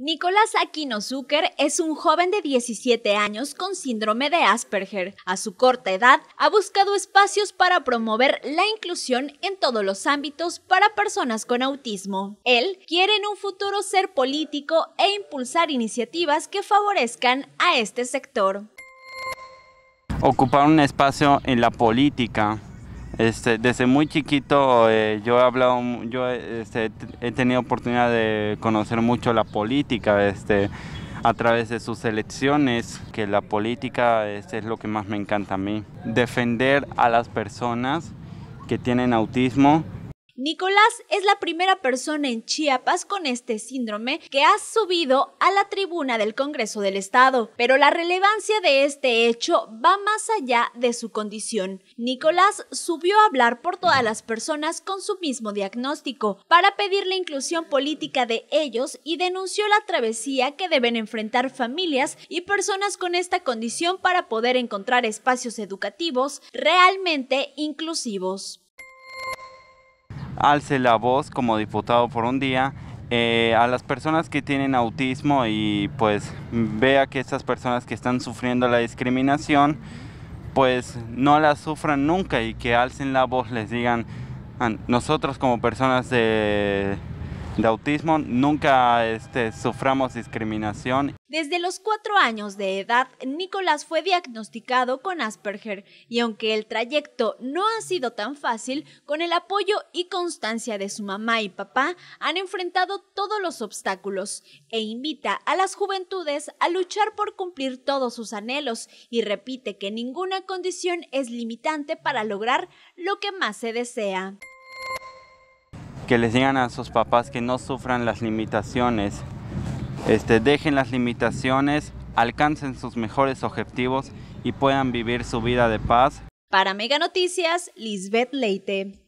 Nicolás Aquino Zucker es un joven de 17 años con síndrome de Asperger. A su corta edad, ha buscado espacios para promover la inclusión en todos los ámbitos para personas con autismo. Él quiere en un futuro ser político e impulsar iniciativas que favorezcan a este sector. Ocupar un espacio en la política este, desde muy chiquito eh, yo he hablado, yo este, he tenido oportunidad de conocer mucho la política, este, a través de sus elecciones, que la política es lo que más me encanta a mí. Defender a las personas que tienen autismo, Nicolás es la primera persona en Chiapas con este síndrome que ha subido a la tribuna del Congreso del Estado, pero la relevancia de este hecho va más allá de su condición. Nicolás subió a hablar por todas las personas con su mismo diagnóstico para pedir la inclusión política de ellos y denunció la travesía que deben enfrentar familias y personas con esta condición para poder encontrar espacios educativos realmente inclusivos alce la voz como diputado por un día eh, a las personas que tienen autismo y pues vea que estas personas que están sufriendo la discriminación pues no la sufran nunca y que alcen la voz, les digan, ah, nosotros como personas de de autismo, nunca este, suframos discriminación. Desde los cuatro años de edad, Nicolás fue diagnosticado con Asperger y aunque el trayecto no ha sido tan fácil, con el apoyo y constancia de su mamá y papá han enfrentado todos los obstáculos e invita a las juventudes a luchar por cumplir todos sus anhelos y repite que ninguna condición es limitante para lograr lo que más se desea que les digan a sus papás que no sufran las limitaciones, este, dejen las limitaciones, alcancen sus mejores objetivos y puedan vivir su vida de paz. Para Mega Noticias, Lisbeth Leite.